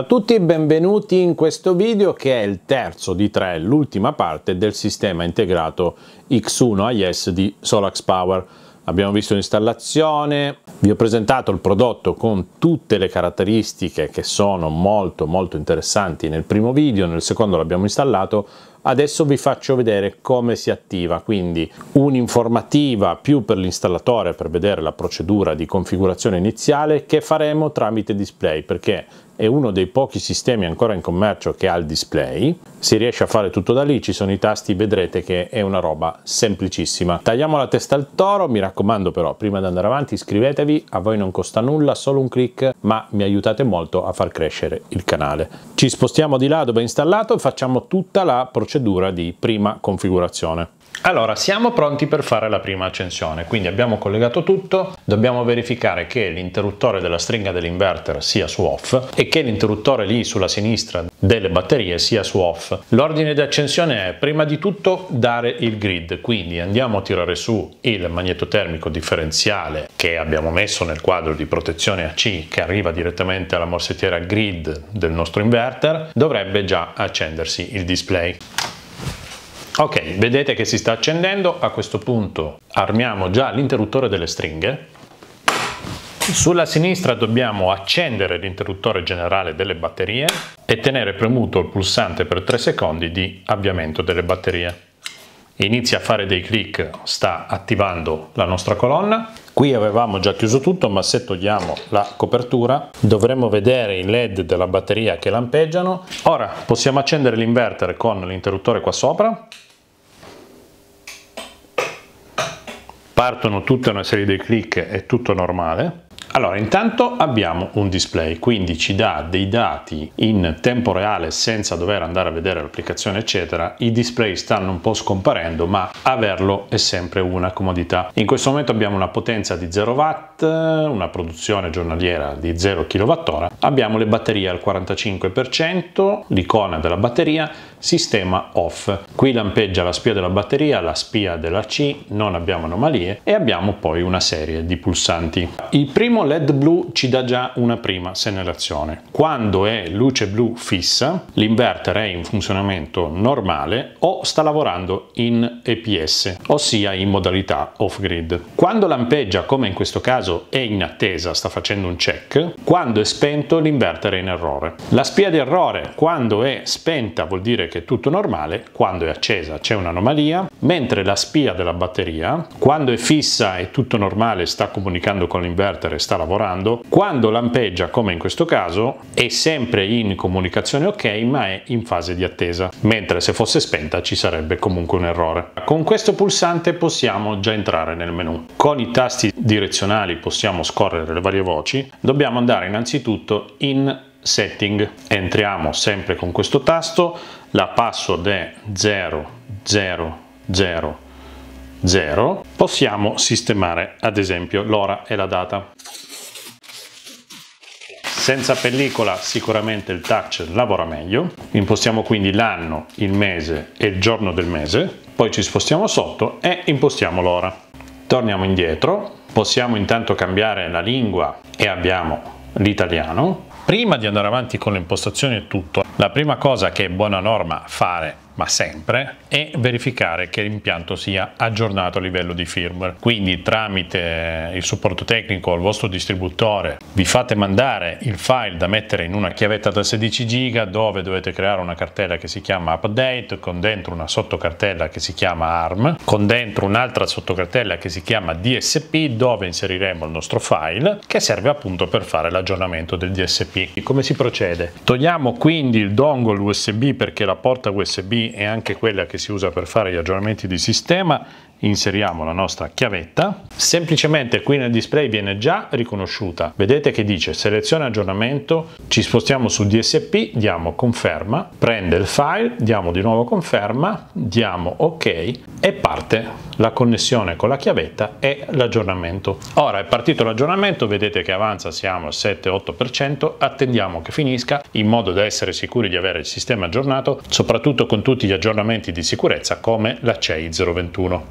Ciao a tutti e benvenuti in questo video che è il terzo di tre, l'ultima parte del sistema integrato X1 AIS di Solax Power. Abbiamo visto l'installazione, vi ho presentato il prodotto con tutte le caratteristiche che sono molto molto interessanti nel primo video, nel secondo l'abbiamo installato, adesso vi faccio vedere come si attiva, quindi un'informativa più per l'installatore per vedere la procedura di configurazione iniziale che faremo tramite display perché è uno dei pochi sistemi ancora in commercio che ha il display, si riesce a fare tutto da lì, ci sono i tasti, vedrete che è una roba semplicissima. Tagliamo la testa al toro, mi raccomando però, prima di andare avanti iscrivetevi, a voi non costa nulla, solo un clic, ma mi aiutate molto a far crescere il canale. Ci spostiamo di là dove è installato e facciamo tutta la procedura di prima configurazione. Allora, siamo pronti per fare la prima accensione, quindi abbiamo collegato tutto, dobbiamo verificare che l'interruttore della stringa dell'inverter sia su off e che l'interruttore lì sulla sinistra delle batterie sia su off. L'ordine di accensione è prima di tutto dare il grid, quindi andiamo a tirare su il magnetotermico differenziale che abbiamo messo nel quadro di protezione AC che arriva direttamente alla morsettiera grid del nostro inverter, dovrebbe già accendersi il display. Ok, vedete che si sta accendendo, a questo punto armiamo già l'interruttore delle stringhe. Sulla sinistra dobbiamo accendere l'interruttore generale delle batterie e tenere premuto il pulsante per 3 secondi di avviamento delle batterie. Inizia a fare dei clic, sta attivando la nostra colonna. Qui avevamo già chiuso tutto, ma se togliamo la copertura dovremo vedere i led della batteria che lampeggiano. Ora possiamo accendere l'inverter con l'interruttore qua sopra partono tutta una serie di click, è tutto normale, allora, intanto abbiamo un display, quindi ci dà dei dati in tempo reale senza dover andare a vedere l'applicazione, eccetera. I display stanno un po' scomparendo, ma averlo è sempre una comodità. In questo momento abbiamo una potenza di 0 watt, una produzione giornaliera di 0 kWh, abbiamo le batterie al 45%, l'icona della batteria, sistema off. Qui lampeggia la spia della batteria, la spia della C, non abbiamo anomalie e abbiamo poi una serie di pulsanti. Il primo primo LED blu ci dà già una prima segnalazione. Quando è luce blu fissa, l'inverter è in funzionamento normale o sta lavorando in EPS, ossia in modalità off-grid. Quando lampeggia, come in questo caso, è in attesa, sta facendo un check. Quando è spento, l'inverter è in errore. La spia di errore, quando è spenta, vuol dire che è tutto normale, quando è accesa c'è un'anomalia, mentre la spia della batteria, quando è fissa è tutto normale, sta comunicando con l'inverter e sta sta lavorando, quando lampeggia come in questo caso è sempre in comunicazione ok ma è in fase di attesa, mentre se fosse spenta ci sarebbe comunque un errore. Con questo pulsante possiamo già entrare nel menu. Con i tasti direzionali possiamo scorrere le varie voci, dobbiamo andare innanzitutto in setting. Entriamo sempre con questo tasto, la password è 000. 0, possiamo sistemare ad esempio l'ora e la data. Senza pellicola sicuramente il touch lavora meglio, impostiamo quindi l'anno, il mese e il giorno del mese, poi ci spostiamo sotto e impostiamo l'ora. Torniamo indietro, possiamo intanto cambiare la lingua e abbiamo l'italiano. Prima di andare avanti con le impostazioni e tutto, la prima cosa che è buona norma fare ma sempre, e verificare che l'impianto sia aggiornato a livello di firmware. Quindi tramite eh, il supporto tecnico al vostro distributore vi fate mandare il file da mettere in una chiavetta da 16 giga dove dovete creare una cartella che si chiama update con dentro una sottocartella che si chiama ARM, con dentro un'altra sottocartella che si chiama DSP dove inseriremo il nostro file che serve appunto per fare l'aggiornamento del DSP. come si procede? Togliamo quindi il dongle USB perché la porta USB Opzioni è anche quella che si usa per fare gli aggiornamenti di sistema. Inseriamo la nostra chiavetta. Semplicemente qui nel display viene già riconosciuta. Vedete che dice selezione aggiornamento, ci spostiamo su DSP, diamo conferma, prende il file, diamo di nuovo conferma, diamo ok e parte la connessione con la chiavetta e l'aggiornamento. Ora è partito l'aggiornamento, vedete che avanza, siamo al 7-8%, attendiamo che finisca in modo da essere sicuri di avere il sistema aggiornato, soprattutto con tutti gli aggiornamenti di sicurezza come la CEI 021.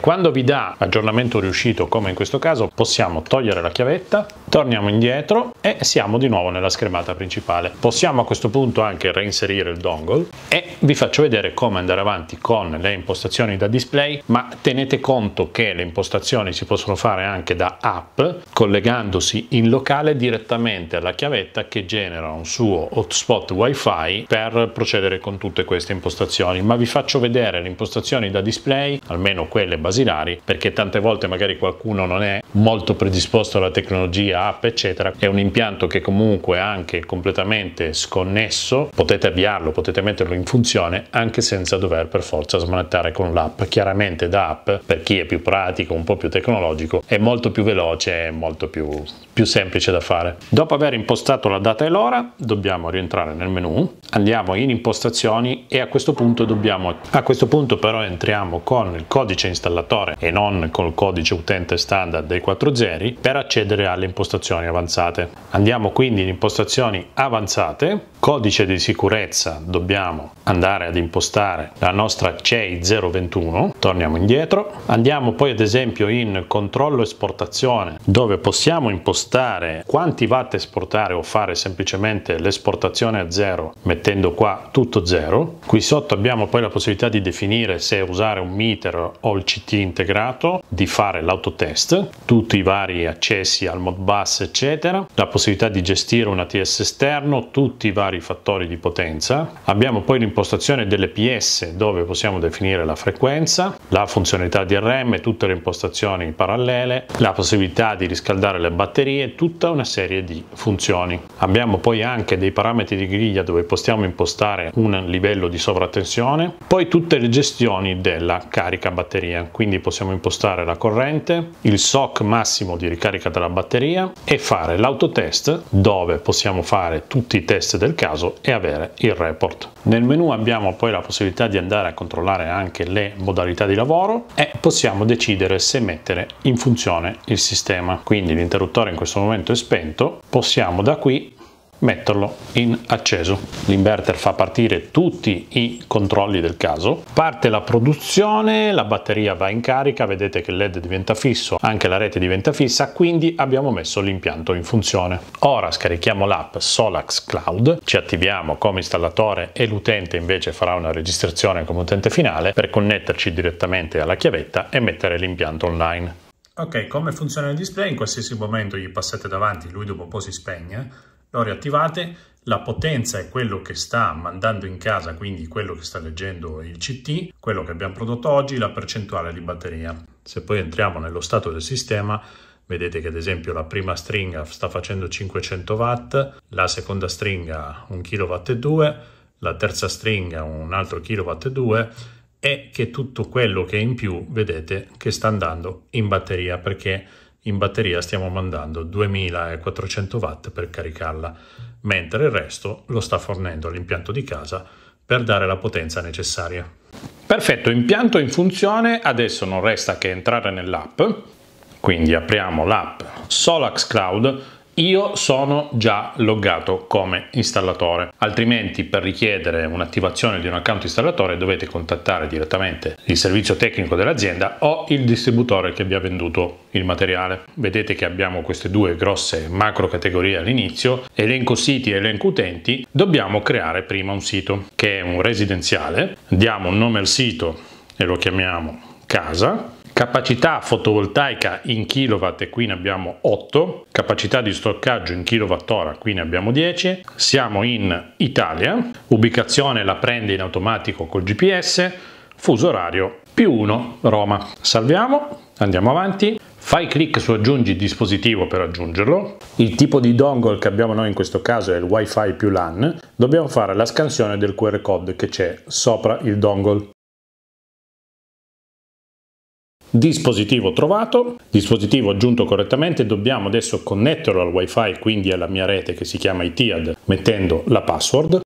Quando vi dà aggiornamento riuscito, come in questo caso, possiamo togliere la chiavetta, Torniamo indietro e siamo di nuovo nella schermata principale. Possiamo a questo punto anche reinserire il dongle e vi faccio vedere come andare avanti con le impostazioni da display, ma tenete conto che le impostazioni si possono fare anche da app, collegandosi in locale direttamente alla chiavetta che genera un suo hotspot wifi per procedere con tutte queste impostazioni. Ma vi faccio vedere le impostazioni da display, almeno quelle basilari, perché tante volte magari qualcuno non è molto predisposto alla tecnologia app eccetera è un impianto che comunque anche completamente sconnesso potete avviarlo potete metterlo in funzione anche senza dover per forza smanettare con l'app chiaramente da app per chi è più pratico un po' più tecnologico è molto più veloce e molto più, più semplice da fare dopo aver impostato la data e l'ora dobbiamo rientrare nel menu andiamo in impostazioni e a questo punto dobbiamo a questo punto però entriamo con il codice installatore e non col codice utente standard dei 4 zeri per accedere alle impostazioni impostazioni avanzate. Andiamo quindi in impostazioni avanzate codice di sicurezza dobbiamo andare ad impostare la nostra CEI 021 torniamo indietro andiamo poi ad esempio in controllo esportazione dove possiamo impostare quanti watt esportare o fare semplicemente l'esportazione a zero mettendo qua tutto zero qui sotto abbiamo poi la possibilità di definire se usare un meter o il CT integrato di fare l'autotest tutti i vari accessi al Modbus eccetera la possibilità di gestire un ATS esterno tutti i vari vari fattori di potenza. Abbiamo poi l'impostazione delle PS dove possiamo definire la frequenza, la funzionalità DRM, tutte le impostazioni parallele, la possibilità di riscaldare le batterie, tutta una serie di funzioni. Abbiamo poi anche dei parametri di griglia dove possiamo impostare un livello di sovrattensione, poi tutte le gestioni della carica batteria, quindi possiamo impostare la corrente, il SOC massimo di ricarica della batteria e fare l'autotest dove possiamo fare tutti i test del caso e avere il report. Nel menu abbiamo poi la possibilità di andare a controllare anche le modalità di lavoro e possiamo decidere se mettere in funzione il sistema. Quindi l'interruttore in questo momento è spento, possiamo da qui metterlo in acceso. L'inverter fa partire tutti i controlli del caso, parte la produzione, la batteria va in carica, vedete che il led diventa fisso, anche la rete diventa fissa, quindi abbiamo messo l'impianto in funzione. Ora scarichiamo l'app Solax Cloud, ci attiviamo come installatore e l'utente invece farà una registrazione come utente finale per connetterci direttamente alla chiavetta e mettere l'impianto online. Ok, come funziona il display? In qualsiasi momento gli passate davanti, lui dopo un po' si spegne, lo riattivate, la potenza è quello che sta mandando in casa, quindi quello che sta leggendo il CT, quello che abbiamo prodotto oggi, la percentuale di batteria. Se poi entriamo nello stato del sistema, vedete che ad esempio la prima stringa sta facendo 500 watt, la seconda stringa 1 kW 2, la terza stringa un altro kW 2 e che tutto quello che è in più vedete che sta andando in batteria perché in batteria stiamo mandando 2400 watt per caricarla, mentre il resto lo sta fornendo l'impianto di casa per dare la potenza necessaria. Perfetto, impianto in funzione, adesso non resta che entrare nell'app, quindi apriamo l'app Solax Cloud io sono già loggato come installatore, altrimenti per richiedere un'attivazione di un account installatore dovete contattare direttamente il servizio tecnico dell'azienda o il distributore che vi ha venduto il materiale. Vedete che abbiamo queste due grosse macro categorie all'inizio, elenco siti e elenco utenti, dobbiamo creare prima un sito che è un residenziale, diamo un nome al sito e lo chiamiamo casa capacità fotovoltaica in kilowatt e qui ne abbiamo 8, capacità di stoccaggio in kilowattora qui ne abbiamo 10, siamo in Italia, ubicazione la prende in automatico col GPS, fuso orario più 1 Roma. Salviamo, andiamo avanti. Fai clic su aggiungi dispositivo per aggiungerlo. Il tipo di dongle che abbiamo noi in questo caso è il WiFi più LAN. Dobbiamo fare la scansione del QR code che c'è sopra il dongle. Dispositivo trovato, dispositivo aggiunto correttamente, dobbiamo adesso connetterlo al wifi, quindi alla mia rete che si chiama ITIAD, mettendo la password.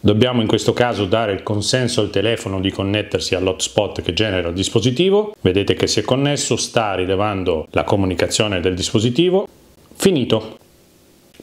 Dobbiamo in questo caso dare il consenso al telefono di connettersi all'hotspot che genera il dispositivo. Vedete che si è connesso, sta rilevando la comunicazione del dispositivo. Finito.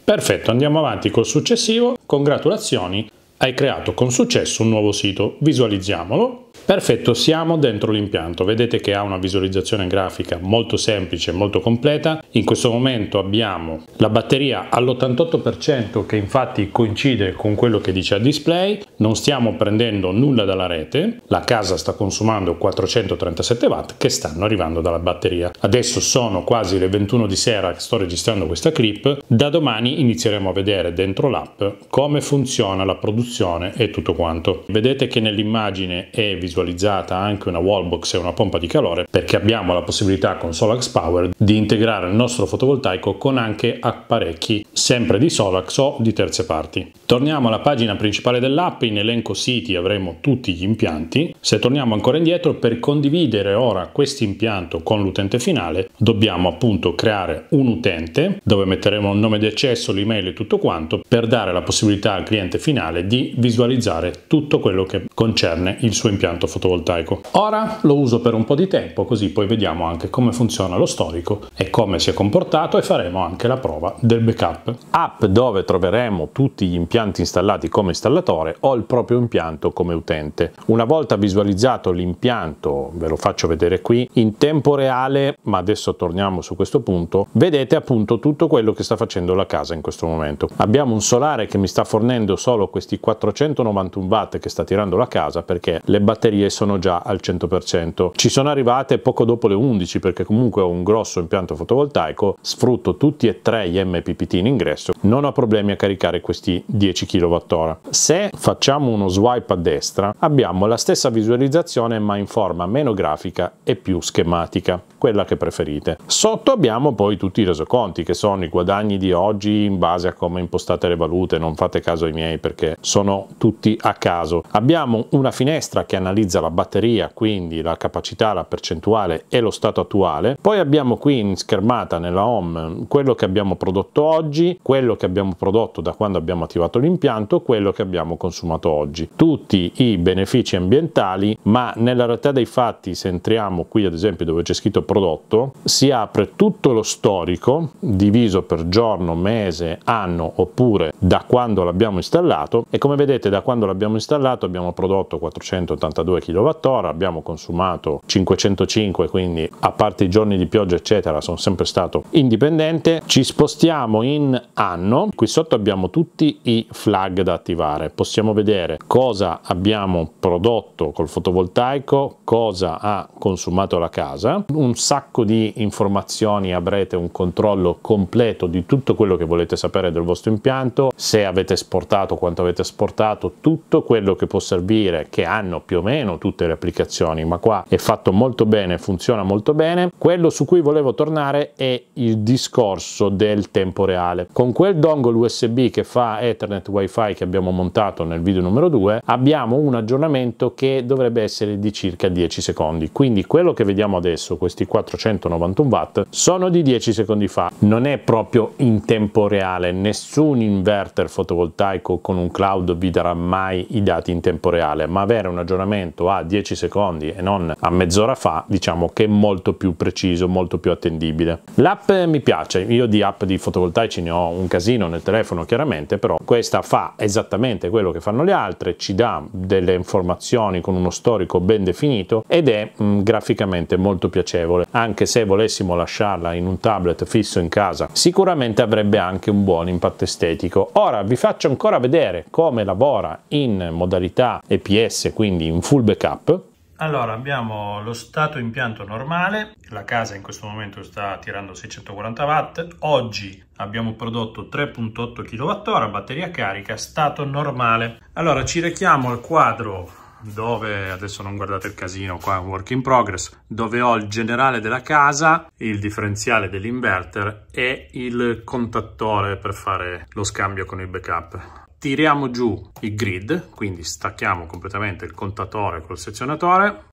Perfetto, andiamo avanti col successivo. Congratulazioni, hai creato con successo un nuovo sito. Visualizziamolo Perfetto, siamo dentro l'impianto, vedete che ha una visualizzazione grafica molto semplice, molto completa. In questo momento abbiamo la batteria all'88% che infatti coincide con quello che dice al display, non stiamo prendendo nulla dalla rete, la casa sta consumando 437 watt che stanno arrivando dalla batteria. Adesso sono quasi le 21 di sera che sto registrando questa clip, da domani inizieremo a vedere dentro l'app come funziona la produzione e tutto quanto. Vedete che nell'immagine è visualizzata visualizzata anche una wallbox e una pompa di calore perché abbiamo la possibilità con Solax Power di integrare il nostro fotovoltaico con anche apparecchi sempre di Solax o di terze parti. Torniamo alla pagina principale dell'app, in elenco siti avremo tutti gli impianti. Se torniamo ancora indietro per condividere ora questo impianto con l'utente finale dobbiamo appunto creare un utente dove metteremo il nome di accesso, l'email e tutto quanto per dare la possibilità al cliente finale di visualizzare tutto quello che concerne il suo impianto impianto fotovoltaico. Ora lo uso per un po' di tempo così poi vediamo anche come funziona lo storico e come si è comportato e faremo anche la prova del backup. App dove troveremo tutti gli impianti installati come installatore o il proprio impianto come utente. Una volta visualizzato l'impianto, ve lo faccio vedere qui, in tempo reale, ma adesso torniamo su questo punto, vedete appunto tutto quello che sta facendo la casa in questo momento. Abbiamo un solare che mi sta fornendo solo questi 491 watt che sta tirando la casa perché le batterie batterie sono già al 100%. Ci sono arrivate poco dopo le 11 perché comunque ho un grosso impianto fotovoltaico, sfrutto tutti e tre gli MPPT in ingresso, non ho problemi a caricare questi 10 kWh. Se facciamo uno swipe a destra abbiamo la stessa visualizzazione ma in forma meno grafica e più schematica, quella che preferite. Sotto abbiamo poi tutti i resoconti che sono i guadagni di oggi in base a come impostate le valute, non fate caso ai miei perché sono tutti a caso. Abbiamo una finestra che analizza analizza la batteria, quindi la capacità, la percentuale e lo stato attuale. Poi abbiamo qui in schermata nella home quello che abbiamo prodotto oggi, quello che abbiamo prodotto da quando abbiamo attivato l'impianto, quello che abbiamo consumato oggi. Tutti i benefici ambientali, ma nella realtà dei fatti se entriamo qui ad esempio dove c'è scritto prodotto, si apre tutto lo storico diviso per giorno, mese, anno oppure da quando l'abbiamo installato e come vedete da quando l'abbiamo installato abbiamo prodotto 482 102 kWh, abbiamo consumato 505, quindi a parte i giorni di pioggia eccetera sono sempre stato indipendente. Ci spostiamo in anno, qui sotto abbiamo tutti i flag da attivare, possiamo vedere cosa abbiamo prodotto col fotovoltaico, cosa ha consumato la casa, un sacco di informazioni avrete un controllo completo di tutto quello che volete sapere del vostro impianto, se avete esportato, quanto avete esportato, tutto quello che può servire, che hanno più o meno meno tutte le applicazioni, ma qua è fatto molto bene, funziona molto bene. Quello su cui volevo tornare è il discorso del tempo reale. Con quel dongle USB che fa Ethernet WiFi che abbiamo montato nel video numero 2, abbiamo un aggiornamento che dovrebbe essere di circa 10 secondi. Quindi quello che vediamo adesso, questi 491 watt, sono di 10 secondi fa. Non è proprio in tempo reale, nessun inverter fotovoltaico con un cloud vi darà mai i dati in tempo reale, ma avere un aggiornamento aggiornamento a 10 secondi e non a mezz'ora fa, diciamo che è molto più preciso, molto più attendibile. L'app mi piace, io di app di fotovoltaici ne ho un casino nel telefono chiaramente, però questa fa esattamente quello che fanno le altre, ci dà delle informazioni con uno storico ben definito ed è mh, mm, graficamente molto piacevole, anche se volessimo lasciarla in un tablet fisso in casa, sicuramente avrebbe anche un buon impatto estetico. Ora vi faccio ancora vedere come lavora in modalità EPS, quindi in full full backup. Allora, abbiamo lo stato impianto normale, la casa in questo momento sta tirando 640 watt, oggi abbiamo prodotto 3.8 kWh, batteria carica, stato normale. Allora, ci rechiamo al quadro dove, adesso non guardate il casino, qua work in progress, dove ho il generale della casa, il differenziale dell'inverter e il contattore per fare lo scambio con il backup tiriamo giù il grid, quindi stacchiamo completamente il contatore col sezionatore.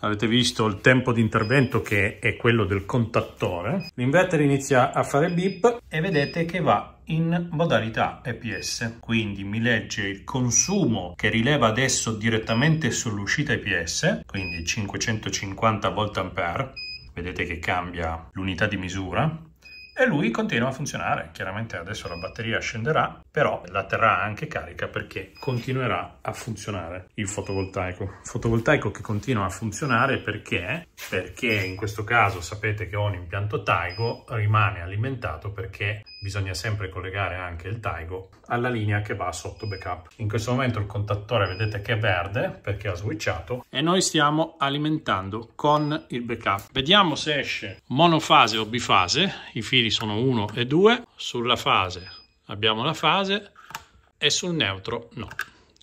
Avete visto il tempo di intervento che è quello del contattore. L'inverter inizia a fare beep e vedete che va in modalità EPS, quindi mi legge il consumo che rileva adesso direttamente sull'uscita EPS, quindi 550 V vedete che cambia l'unità di misura, e lui continua a funzionare. Chiaramente adesso la batteria scenderà, però la terrà anche carica perché continuerà a funzionare il fotovoltaico. Fotovoltaico che continua a funzionare perché? Perché in questo caso sapete che ho un impianto Taigo rimane alimentato perché bisogna sempre collegare anche il taigo alla linea che va sotto backup. In questo momento il contattore vedete che è verde perché ha switchato e noi stiamo alimentando con il backup. Vediamo se esce monofase o bifase, i fili sono 1 e 2, sulla fase abbiamo la fase e sul neutro no.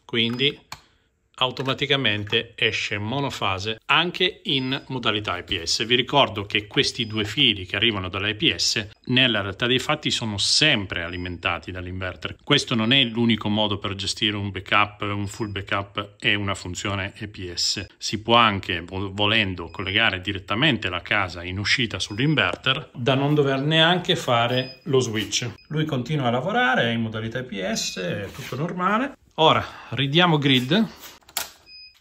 Quindi automaticamente esce monofase anche in modalità IPS. Vi ricordo che questi due fili che arrivano dall'IPS nella realtà dei fatti sono sempre alimentati dall'inverter. Questo non è l'unico modo per gestire un backup, un full backup e una funzione EPS. Si può anche, volendo, collegare direttamente la casa in uscita sull'inverter da non dover neanche fare lo switch. Lui continua a lavorare in modalità IPS, è tutto normale. Ora ridiamo grid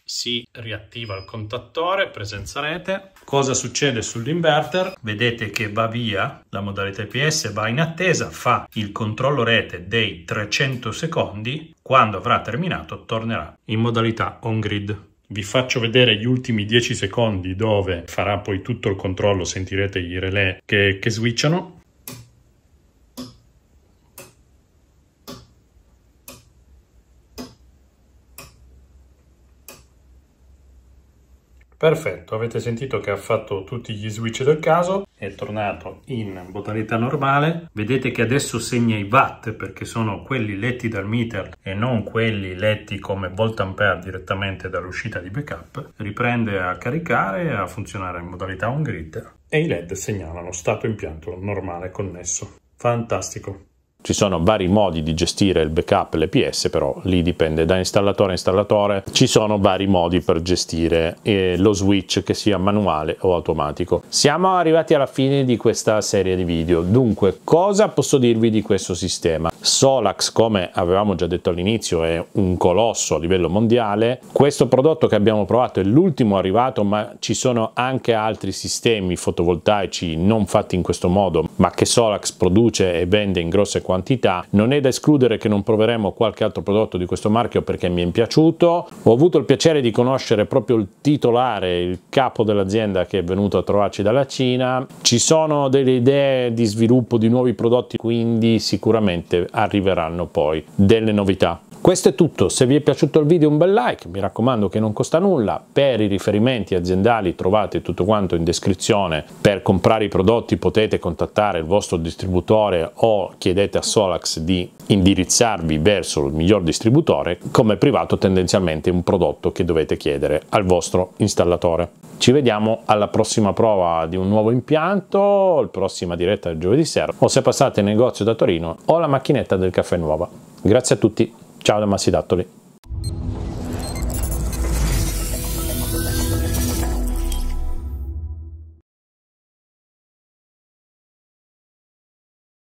si riattiva il contattore, presenza rete. Cosa succede sull'inverter? Vedete che va via la modalità IPS, va in attesa, fa il controllo rete dei 300 secondi, quando avrà terminato tornerà in modalità on grid. Vi faccio vedere gli ultimi 10 secondi dove farà poi tutto il controllo, sentirete i relè che, che switchano Perfetto, avete sentito che ha fatto tutti gli switch del caso, è tornato in modalità normale. Vedete che adesso segna i watt perché sono quelli letti dal meter e non quelli letti come volt ampere direttamente dall'uscita di backup. Riprende a caricare e a funzionare in modalità on grid e i LED segnalano stato impianto normale connesso. Fantastico! Ci sono vari modi di gestire il backup LPS, però lì dipende da installatore a installatore. Ci sono vari modi per gestire eh, lo switch che sia manuale o automatico. Siamo arrivati alla fine di questa serie di video. Dunque, cosa posso dirvi di questo sistema? Solax, come avevamo già detto all'inizio, è un colosso a livello mondiale. Questo prodotto che abbiamo provato è l'ultimo arrivato, ma ci sono anche altri sistemi fotovoltaici non fatti in questo modo, ma che Solax produce e vende in grosse quantità quantità. Non è da escludere che non proveremo qualche altro prodotto di questo marchio perché mi è piaciuto. Ho avuto il piacere di conoscere proprio il titolare, il capo dell'azienda che è venuto a trovarci dalla Cina. Ci sono delle idee di sviluppo di nuovi prodotti, quindi sicuramente arriveranno poi delle novità. Questo è tutto, se vi è piaciuto il video un bel like, mi raccomando che non costa nulla, per i riferimenti aziendali trovate tutto quanto in descrizione, per comprare i prodotti potete contattare il vostro distributore o chiedete a Solax di indirizzarvi verso il miglior distributore, come privato tendenzialmente un prodotto che dovete chiedere al vostro installatore. Ci vediamo alla prossima prova di un nuovo impianto, la prossima diretta del giovedì sera, o se passate in negozio da Torino o la macchinetta del caffè nuova. Grazie a tutti! Ciao da Dattoli.